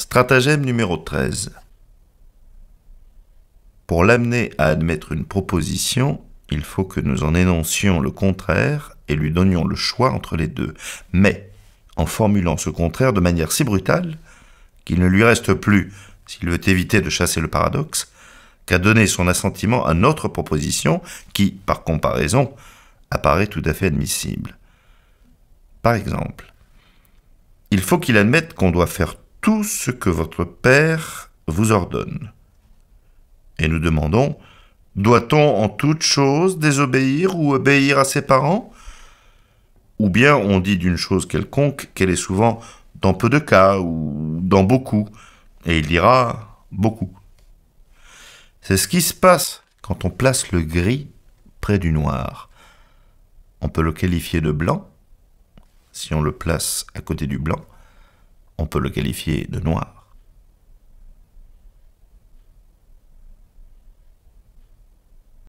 Stratagème numéro 13. Pour l'amener à admettre une proposition, il faut que nous en énoncions le contraire et lui donnions le choix entre les deux, mais en formulant ce contraire de manière si brutale qu'il ne lui reste plus, s'il veut éviter de chasser le paradoxe, qu'à donner son assentiment à notre proposition qui, par comparaison, apparaît tout à fait admissible. Par exemple, il faut qu'il admette qu'on doit faire tout ce que votre Père vous ordonne. Et nous demandons, doit-on en toute chose désobéir ou obéir à ses parents Ou bien on dit d'une chose quelconque qu'elle est souvent dans peu de cas ou dans beaucoup, et il dira beaucoup. C'est ce qui se passe quand on place le gris près du noir. On peut le qualifier de blanc si on le place à côté du blanc, on peut le qualifier de noir.